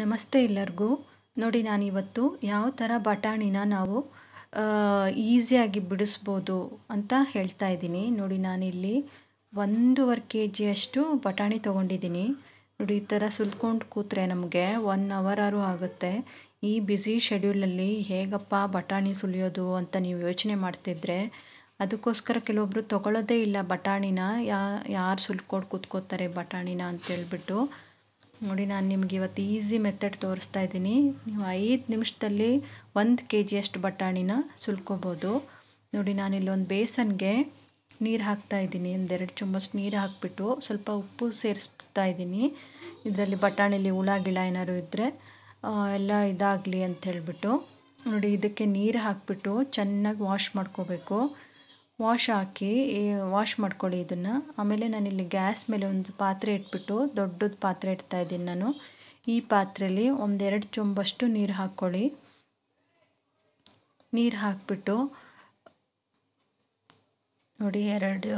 ನಮಸ್ತೆ ಎಲ್ಲರಿಗೂ ನೋಡಿ ನಾನಿವತ್ತು ಯಾವ ಥರ ಬಟಾಣಿನ ನಾವು ಈಸಿಯಾಗಿ ಬಿಡಿಸ್ಬೋದು ಅಂತ ಹೇಳ್ತಾ ಇದ್ದೀನಿ ನೋಡಿ ನಾನಿಲ್ಲಿ ಒಂದೂವರೆ ಕೆ ಜಿಯಷ್ಟು ಬಟಾಣಿ ತೊಗೊಂಡಿದ್ದೀನಿ ನೋಡಿ ಈ ಥರ ಸುಲ್ಕೊಂಡು ಕೂತ್ರೆ ನಮಗೆ ಒನ್ ಅವರಾರು ಆಗುತ್ತೆ ಈ ಬ್ಯುಸಿ ಶೆಡ್ಯೂಲಲ್ಲಿ ಹೇಗಪ್ಪ ಬಟಾಣಿ ಸುಲಿಯೋದು ಅಂತ ನೀವು ಯೋಚನೆ ಮಾಡ್ತಿದ್ರೆ ಅದಕ್ಕೋಸ್ಕರ ಕೆಲವೊಬ್ಬರು ತೊಗೊಳ್ಳೋದೇ ಇಲ್ಲ ಬಟಾಣಿನ ಯಾ ಯಾರು ಸುಲ್ಕೊಂಡು ಕೂತ್ಕೋತಾರೆ ಬಟಾಣಿನ ಅಂತೇಳ್ಬಿಟ್ಟು ನೋಡಿ ನಾನು ನಿಮ್ಗೆ ಇವತ್ತು ಈಸಿ ಮೆಥಡ್ ತೋರಿಸ್ತಾ ಇದ್ದೀನಿ ನೀವು ಐದು ನಿಮಿಷದಲ್ಲಿ ಒಂದು ಕೆ ಜಿಯಷ್ಟು ಬಟಾಣಿನ ಸುಲ್ಕೋಬೋದು ನೋಡಿ ನಾನು ಒಂದು ಬೇಸನ್ಗೆ ನೀರು ಹಾಕ್ತಾ ಇದ್ದೀನಿ ಒಂದೆರಡು ಚಮಚ ನೀರು ಹಾಕಿಬಿಟ್ಟು ಸ್ವಲ್ಪ ಉಪ್ಪು ಸೇರಿಸ್ತಾ ಇದ್ದೀನಿ ಇದರಲ್ಲಿ ಬಟಾಣಿಲಿ ಹುಳ ಗಿಳ ಏನಾದ್ರು ಇದ್ದರೆ ಎಲ್ಲ ಇದಾಗಲಿ ಅಂತ ಹೇಳಿಬಿಟ್ಟು ನೋಡಿ ಇದಕ್ಕೆ ನೀರು ಹಾಕಿಬಿಟ್ಟು ಚೆನ್ನಾಗಿ ವಾಶ್ ಮಾಡ್ಕೋಬೇಕು ವಾಶ್ ಹಾಕಿ ವಾಶ್ ಮಾಡ್ಕೊಳ್ಳಿ ಇದನ್ನು ಆಮೇಲೆ ನಾನಿಲ್ಲಿ ಗ್ಯಾಸ್ ಮೇಲೆ ಒಂದು ಪಾತ್ರೆ ಇಟ್ಬಿಟ್ಟು ದೊಡ್ಡದು ಪಾತ್ರೆ ಇದ್ದೀನಿ ನಾನು ಈ ಪಾತ್ರೆಯಲ್ಲಿ ಒಂದೆರಡು ಚೊಂಬಷ್ಟು ನೀರು ಹಾಕ್ಕೊಳ್ಳಿ ನೀರು ಹಾಕಿಬಿಟ್ಟು ನೋಡಿ ಎರಡು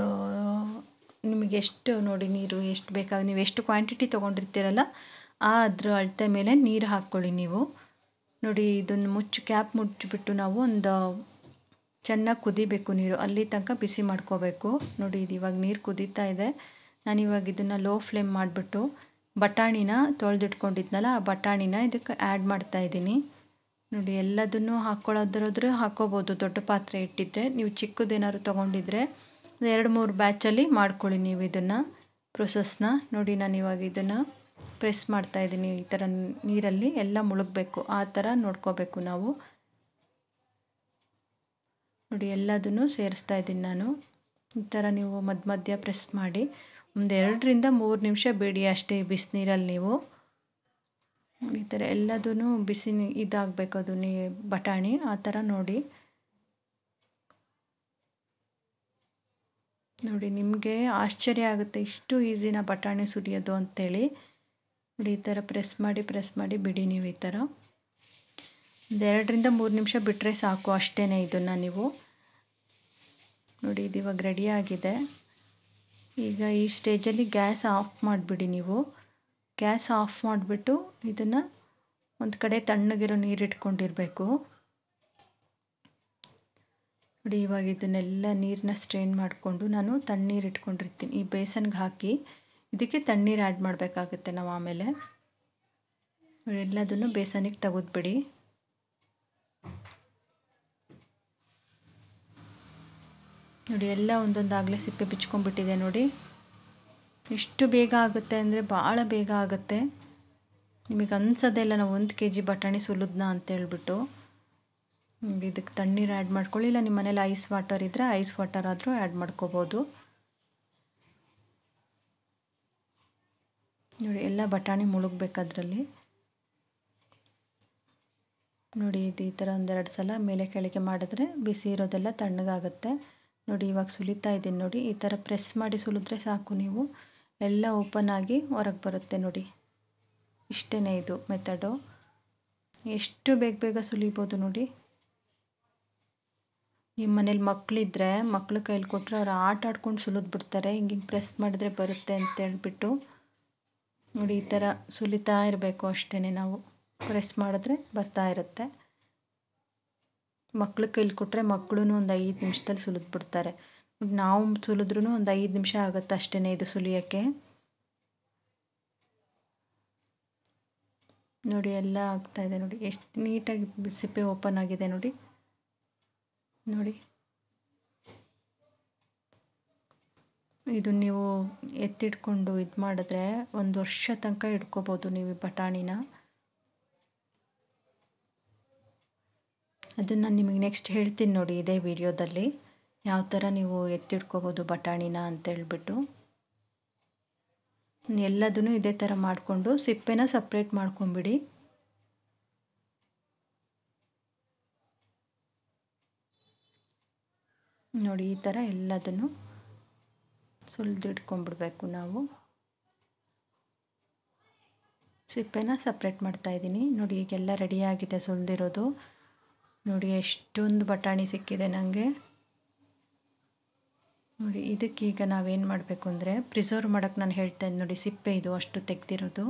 ನಿಮಗೆ ಎಷ್ಟು ನೋಡಿ ನೀರು ಎಷ್ಟು ಬೇಕಾಗಿ ನೀವು ಎಷ್ಟು ಕ್ವಾಂಟಿಟಿ ತೊಗೊಂಡಿರ್ತೀರಲ್ಲ ಆ ಅದ್ರ ಅಳತೆ ಮೇಲೆ ನೀರು ಹಾಕ್ಕೊಳ್ಳಿ ನೀವು ನೋಡಿ ಇದನ್ನು ಮುಚ್ಚು ಕ್ಯಾಪ್ ಮುಚ್ಚಿಬಿಟ್ಟು ನಾವು ಒಂದು ಚೆನ್ನಾಗಿ ಕುದಿಬೇಕು ನೀರು ಅಲ್ಲಿ ತನಕ ಬಿಸಿ ಮಾಡ್ಕೋಬೇಕು ನೋಡಿ ಇದು ಇವಾಗ ನೀರು ಕುದೀತಾ ಇದೆ ನಾನಿವಾಗ ಇದನ್ನು ಲೋ ಫ್ಲೇಮ್ ಮಾಡಿಬಿಟ್ಟು ಬಟಾಣಿನ ತೊಳೆದಿಟ್ಕೊಂಡಿದ್ನಲ್ಲ ಆ ಬಟಾಣಿನ ಇದಕ್ಕೆ ಆ್ಯಡ್ ಮಾಡ್ತಾಯಿದ್ದೀನಿ ನೋಡಿ ಎಲ್ಲದನ್ನು ಹಾಕ್ಕೊಳ್ಳೋದ್ರಾದ್ರೂ ಹಾಕ್ಕೋಬೋದು ದೊಡ್ಡ ಪಾತ್ರೆ ಇಟ್ಟಿದ್ದರೆ ನೀವು ಚಿಕ್ಕದೇನಾದ್ರು ತೊಗೊಂಡಿದ್ರೆ ಎರಡು ಮೂರು ಬ್ಯಾಚಲ್ಲಿ ಮಾಡ್ಕೊಳ್ಳಿ ನೀವು ಇದನ್ನು ಪ್ರೊಸೆಸ್ನ ನೋಡಿ ನಾನು ಇವಾಗ ಇದನ್ನು ಪ್ರೆಸ್ ಮಾಡ್ತಾಯಿದ್ದೀನಿ ಈ ಥರ ನೀರಲ್ಲಿ ಎಲ್ಲ ಮುಳುಗಬೇಕು ಆ ಥರ ನೋಡ್ಕೋಬೇಕು ನಾವು ನೋಡಿ ಎಲ್ಲದನ್ನು ಸೇರಿಸ್ತಾ ಇದ್ದೀನಿ ನಾನು ಈ ಥರ ನೀವು ಮಧ್ಯ ಮಧ್ಯ ಪ್ರೆಸ್ ಮಾಡಿ ಒಂದು ಎರಡರಿಂದ ಮೂರು ನಿಮಿಷ ಬಿಡಿ ಅಷ್ಟೇ ಬಿಸಿನೀರಲ್ಲಿ ನೀವು ಈ ಥರ ಎಲ್ಲದೂ ಬಿಸಿ ಇದಾಗಬೇಕು ಅದು ನೀ ಬಟಾಣಿ ಆ ಥರ ನೋಡಿ ನೋಡಿ ನಿಮಗೆ ಆಶ್ಚರ್ಯ ಆಗುತ್ತೆ ಇಷ್ಟು ಈಸಿನ ಬಟಾಣಿ ಸುರಿಯೋದು ಅಂಥೇಳಿ ನೋಡಿ ಈ ಥರ ಪ್ರೆಸ್ ಮಾಡಿ ಪ್ರೆಸ್ ಮಾಡಿ ಬಿಡಿ ನೀವು ಈ ಥರ ಎರಡರಿಂದ ಮೂರು ನಿಮಿಷ ಬಿಟ್ಟರೆ ಸಾಕು ಅಷ್ಟೇ ಇದನ್ನು ನೀವು ನೋಡಿ ಇದು ಇವಾಗ ರೆಡಿಯಾಗಿದೆ ಈಗ ಈ ಸ್ಟೇಜಲ್ಲಿ ಗ್ಯಾಸ್ ಆಫ್ ಮಾಡಿಬಿಡಿ ನೀವು ಗ್ಯಾಸ್ ಆಫ್ ಮಾಡಿಬಿಟ್ಟು ಇದನ್ನು ಒಂದು ಕಡೆ ತಣ್ಣಗಿರೋ ನೀರು ಇಟ್ಕೊಂಡಿರಬೇಕು ನೋಡಿ ಇವಾಗ ಇದನ್ನೆಲ್ಲ ನೀರನ್ನ ಸ್ಟ್ರೈನ್ ಮಾಡಿಕೊಂಡು ನಾನು ತಣ್ಣೀರು ಇಟ್ಕೊಂಡಿರ್ತೀನಿ ಈ ಬೇಸನ್ಗೆ ಹಾಕಿ ಇದಕ್ಕೆ ತಣ್ಣೀರು ಆ್ಯಡ್ ಮಾಡಬೇಕಾಗುತ್ತೆ ನಾವು ಆಮೇಲೆ ಎಲ್ಲದನ್ನು ಬೇಸನಿಗೆ ತೆಗೆದ್ಬಿಡಿ ನೋಡಿ ಎಲ್ಲ ಒಂದೊಂದಾಗಲೇ ಸಿಪ್ಪೆ ಬಿಚ್ಕೊಂಡ್ಬಿಟ್ಟಿದೆ ನೋಡಿ ಎಷ್ಟು ಬೇಗ ಆಗುತ್ತೆ ಅಂದರೆ ಭಾಳ ಬೇಗ ಆಗುತ್ತೆ ನಿಮಗೆ ಅನ್ಸೋದೇ ಇಲ್ಲ ನಾವು ಒಂದು ಕೆ ಜಿ ಬಟಾಣಿ ಸುಲಿದ್ನ ಅಂತೇಳ್ಬಿಟ್ಟು ನಿಮಗೆ ಇದಕ್ಕೆ ತಣ್ಣೀರು ಆ್ಯಡ್ ಮಾಡ್ಕೊಳ್ಳಿ ಇಲ್ಲ ನಿಮ್ಮ ಮನೇಲಿ ಐಸ್ ವಾಟರ್ ಇದ್ದರೆ ಐಸ್ ವಾಟರ್ ಆದರೂ ಆ್ಯಡ್ ಮಾಡ್ಕೋಬೋದು ನೋಡಿ ಎಲ್ಲ ಬಟಾಣಿ ಮುಳುಗಬೇಕದ್ರಲ್ಲಿ ನೋಡಿ ಇದು ಈ ಥರ ಒಂದೆರಡು ಸಲ ಮೇಲೆ ಕೆಳಗೆ ಮಾಡಿದ್ರೆ ಬಿಸಿ ಇರೋದೆಲ್ಲ ತಣ್ಣಗಾಗುತ್ತೆ ನೋಡಿ ಇವಾಗ ಸುಲಿತಾ ಇದ್ದೀನಿ ನೋಡಿ ಈ ಥರ ಪ್ರೆಸ್ ಮಾಡಿ ಸುಲಿದ್ರೆ ಸಾಕು ನೀವು ಎಲ್ಲ ಓಪನ್ ಆಗಿ ಹೊರಗೆ ಬರುತ್ತೆ ನೋಡಿ ಇಷ್ಟೇ ಇದು ಮೆಥಡು ಎಷ್ಟು ಬೇಗ ಬೇಗ ಸುಲಿಬೋದು ನೋಡಿ ನಿಮ್ಮ ಮನೇಲಿ ಮಕ್ಕಳಿದ್ರೆ ಮಕ್ಳು ಕೈಲಿ ಕೊಟ್ಟರೆ ಅವ್ರು ಆಟ ಆಡ್ಕೊಂಡು ಸುಲಿದ್ಬಿಡ್ತಾರೆ ಬಿಡ್ತಾರೆ ಹಿಂಗೆ ಪ್ರೆಸ್ ಮಾಡಿದ್ರೆ ಬರುತ್ತೆ ಅಂತ ಹೇಳ್ಬಿಟ್ಟು ನೋಡಿ ಈ ಥರ ಸುಲಿತಾ ಇರಬೇಕು ಅಷ್ಟೇ ನಾವು ಪ್ರೆಸ್ ಮಾಡಿದ್ರೆ ಬರ್ತಾ ಇರುತ್ತೆ ಮಕ್ಳ ಕೈಲಿ ಕೊಟ್ಟರೆ ಮಕ್ಕಳೂ ಒಂದು ಐದು ನಿಮಿಷದಲ್ಲಿ ಸುಲಿದ್ಬಿಡ್ತಾರೆ ನಾವು ಸುಲಿದ್ರೂ ಒಂದು ಐದು ನಿಮಿಷ ಆಗುತ್ತೆ ಅಷ್ಟೇ ಇದು ಸುಲಿಯೋಕ್ಕೆ ನೋಡಿ ಎಲ್ಲ ಆಗ್ತಾಯಿದೆ ನೋಡಿ ಎಷ್ಟು ನೀಟಾಗಿ ಸಿಪ್ಪೆ ಓಪನ್ ಆಗಿದೆ ನೋಡಿ ನೋಡಿ ಇದು ನೀವು ಎತ್ತಿಟ್ಕೊಂಡು ಇದು ಮಾಡಿದ್ರೆ ಒಂದು ವರ್ಷ ತನಕ ಇಟ್ಕೋಬೋದು ನೀವು ಬಟಾಣಿನ ಅದನ್ನು ನಾನು ನಿಮಗೆ ನೆಕ್ಸ್ಟ್ ಹೇಳ್ತೀನಿ ನೋಡಿ ಇದೇ ವಿಡಿಯೋದಲ್ಲಿ ಯಾವ ಥರ ನೀವು ಎತ್ತಿಡ್ಕೋಬೋದು ಬಟಾಣಿನ ಅಂತೇಳ್ಬಿಟ್ಟು ಎಲ್ಲದನ್ನು ಇದೇ ಥರ ಮಾಡಿಕೊಂಡು ಸಿಪ್ಪೆನ ಸಪ್ರೇಟ್ ಮಾಡ್ಕೊಂಬಿಡಿ ನೋಡಿ ಈ ಥರ ಎಲ್ಲದನ್ನು ಸುಲಿದಿಡ್ಕೊಂಬಿಡ್ಬೇಕು ನಾವು ಸಿಪ್ಪೆನ ಸಪ್ರೇಟ್ ಮಾಡ್ತಾಯಿದ್ದೀನಿ ನೋಡಿ ಈಗೆಲ್ಲ ರೆಡಿಯಾಗಿದೆ ಸುಲಿದಿರೋದು ನೋಡಿ ಎಷ್ಟೊಂದು ಬಟಾಣಿ ಸಿಕ್ಕಿದೆ ನನಗೆ ನೋಡಿ ಇದಕ್ಕೀಗ ನಾವೇನು ಮಾಡಬೇಕು ಅಂದರೆ ಪ್ರಿಸರ್ವ್ ಮಾಡೋಕ್ಕೆ ನಾನು ಹೇಳ್ತಾ ಇದ್ದೆ ನೋಡಿ ಸಿಪ್ಪೆ ಇದು ಅಷ್ಟು ತೆಗ್ದಿರೋದು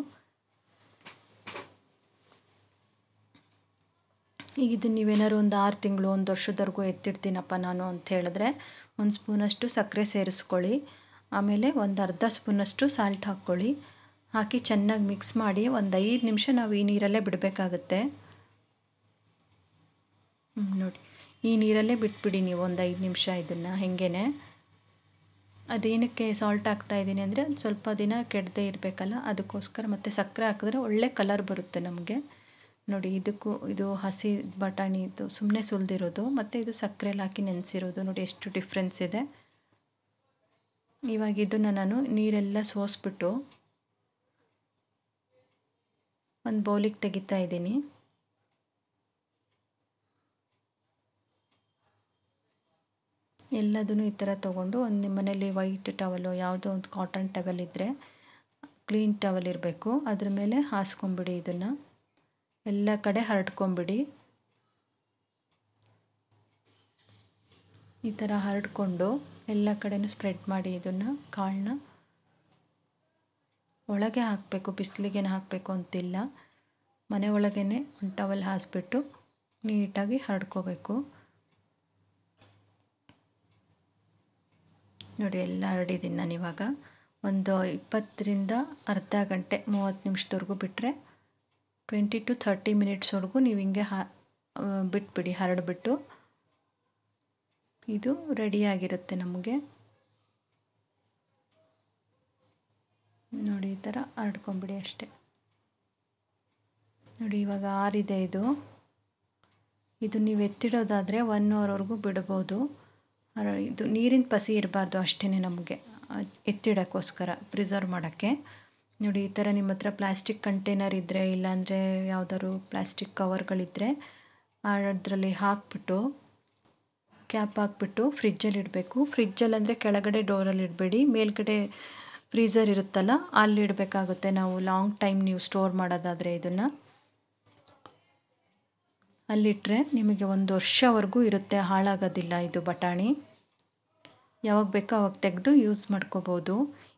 ಈಗ ಇದನ್ನು ನೀವೇನಾದ್ರು ಒಂದು ಆರು ತಿಂಗಳು ಒಂದು ವರ್ಷದವರೆಗೂ ಎತ್ತಿಡ್ತೀನಪ್ಪ ನಾನು ಅಂತ ಹೇಳಿದ್ರೆ ಒಂದು ಸ್ಪೂನಷ್ಟು ಸಕ್ಕರೆ ಸೇರಿಸ್ಕೊಳ್ಳಿ ಆಮೇಲೆ ಒಂದು ಅರ್ಧ ಸ್ಪೂನಷ್ಟು ಸಾಲ್ಟ್ ಹಾಕ್ಕೊಳ್ಳಿ ಹಾಕಿ ಚೆನ್ನಾಗಿ ಮಿಕ್ಸ್ ಮಾಡಿ ಒಂದು ಐದು ನಿಮಿಷ ನಾವು ಈ ನೀರಲ್ಲೇ ಬಿಡಬೇಕಾಗುತ್ತೆ ನೋಡಿ ಈ ನೀರಲ್ಲೇ ಬಿಟ್ಬಿಡಿ ನೀವು ಒಂದು ಐದು ನಿಮಿಷ ಇದನ್ನು ಹೇಗೇನೆ ಅದೇನಕ್ಕೆ ಸಾಲ್ಟ್ ಹಾಕ್ತಾ ಇದ್ದೀನಿ ಅಂದರೆ ಸ್ವಲ್ಪ ದಿನ ಕೆಡದೆ ಇರಬೇಕಲ್ಲ ಅದಕ್ಕೋಸ್ಕರ ಮತ್ತು ಸಕ್ಕರೆ ಹಾಕಿದ್ರೆ ಒಳ್ಳೆ ಕಲರ್ ಬರುತ್ತೆ ನಮಗೆ ನೋಡಿ ಇದಕ್ಕೂ ಇದು ಹಸಿ ಬಟಾಣಿ ಇದು ಸುಮ್ಮನೆ ಸುಲಿದಿರೋದು ಮತ್ತು ಇದು ಸಕ್ಕರೆಲಿ ಹಾಕಿ ನೆನೆಸಿರೋದು ನೋಡಿ ಎಷ್ಟು ಡಿಫ್ರೆನ್ಸ್ ಇದೆ ಇವಾಗ ಇದನ್ನು ನಾನು ನೀರೆಲ್ಲ ಸೋಸ್ಬಿಟ್ಟು ಒಂದು ಬೌಲಿಗೆ ತೆಗಿತಾ ಇದ್ದೀನಿ ಎಲ್ಲದೂ ಈ ಥರ ತೊಗೊಂಡು ಒಂದು ನಿಮ್ಮ ಮನೇಲಿ ವೈಟ್ ಟವಲು ಯಾವುದೋ ಒಂದು ಕಾಟನ್ ಟವೆಲ್ ಇದ್ದರೆ ಕ್ಲೀನ್ ಟವಲ್ ಇರಬೇಕು ಅದ್ರ ಮೇಲೆ ಹಾಸ್ಕೊಂಬಿಡಿ ಇದನ್ನು ಎಲ್ಲ ಕಡೆ ಹರಡ್ಕೊಂಬಿಡಿ ಈ ಥರ ಹರಡ್ಕೊಂಡು ಎಲ್ಲ ಕಡೆನೂ ಸ್ಪ್ರೆಡ್ ಮಾಡಿ ಇದನ್ನು ಕಾಳನ್ನ ಒಳಗೆ ಹಾಕಬೇಕು ಬಿಸಿಲಿಗೆ ಹಾಕಬೇಕು ಅಂತಿಲ್ಲ ಮನೆ ಒಳಗೇ ಒಂದು ಟವಲ್ ಹಾಸ್ಬಿಟ್ಟು ನೀಟಾಗಿ ಹರಡ್ಕೋಬೇಕು ನೋಡಿ ಎಲ್ಲ ಹರಡಿದ್ದೀನಿ ನಾನು ಇವಾಗ ಒಂದು ಇಪ್ಪತ್ತರಿಂದ ಅರ್ಧ ಗಂಟೆ ಮೂವತ್ತು ನಿಮಿಷದವರೆಗೂ ಬಿಟ್ಟರೆ ಟ್ವೆಂಟಿ ಟು ಥರ್ಟಿ ಮಿನಿಟ್ಸ್ವರೆಗೂ ನೀವು ಹಿಂಗೆ ಹಾ ಬಿಟ್ಬಿಡಿ ಹರಡಿಬಿಟ್ಟು ಇದು ರೆಡಿಯಾಗಿರುತ್ತೆ ನಮಗೆ ನೋಡಿ ಈ ಥರ ಹರಡ್ಕೊಂಬಿಡಿ ಅಷ್ಟೆ ನೋಡಿ ಇವಾಗ ಆರಿದೆ ಇದು ಇದು ನೀವು ಎತ್ತಿಡೋದಾದರೆ ಒನ್ ಅವರ್ವರೆಗೂ ಬಿಡ್ಬೋದು ಇದು ನೀರಿನ ಪಸಿ ಇರಬಾರ್ದು ಅಷ್ಟೇ ನಮಗೆ ಎತ್ತಿಡೋಕ್ಕೋಸ್ಕರ ಪ್ರಿಸರ್ವ್ ಮಾಡೋಕ್ಕೆ ನೋಡಿ ಈ ಥರ ನಿಮ್ಮ ಹತ್ರ ಪ್ಲಾಸ್ಟಿಕ್ ಕಂಟೈನರ್ ಇದ್ದರೆ ಇಲ್ಲಾಂದರೆ ಯಾವುದಾದ್ರು ಪ್ಲಾಸ್ಟಿಕ್ ಕವರ್ಗಳಿದ್ದರೆ ಅದರಲ್ಲಿ ಹಾಕ್ಬಿಟ್ಟು ಕ್ಯಾಪ್ ಹಾಕ್ಬಿಟ್ಟು ಫ್ರಿಜ್ಜಲ್ಲಿ ಇಡಬೇಕು ಫ್ರಿಜ್ಜಲ್ಲಿ ಅಂದರೆ ಕೆಳಗಡೆ ಡೋರಲ್ಲಿ ಇಡಬೇಡಿ ಮೇಲ್ಗಡೆ ಫ್ರೀಸರ್ ಇರುತ್ತಲ್ಲ ಅಲ್ಲಿ ಇಡಬೇಕಾಗುತ್ತೆ ನಾವು ಲಾಂಗ್ ಟೈಮ್ ನೀವು ಸ್ಟೋರ್ ಮಾಡೋದಾದರೆ ಇದನ್ನು ಅಲ್ಲಿಟ್ಟರೆ ನಿಮಗೆ ಒಂದು ವರ್ಷವರೆಗೂ ಇರುತ್ತೆ ಹಾಳಾಗೋದಿಲ್ಲ ಇದು ಬಟಾಣಿ ಯಾವಾಗ ಬೇಕೋ ಅವಾಗ ತೆಗೆದು ಯೂಸ್ ಮಾಡ್ಕೋಬೋದು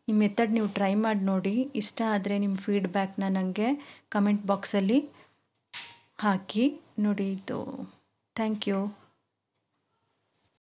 ಈ ಮೆಥಡ್ ನೀವು ಟ್ರೈ ಮಾಡಿ ನೋಡಿ ಇಷ್ಟ ಆದರೆ ನಿಮ್ಮ ಫೀಡ್ಬ್ಯಾಕ್ನ ನನಗೆ ಕಮೆಂಟ್ ಬಾಕ್ಸಲ್ಲಿ ಹಾಕಿ ನೋಡಿ ಇದು ಥ್ಯಾಂಕ್ ಯು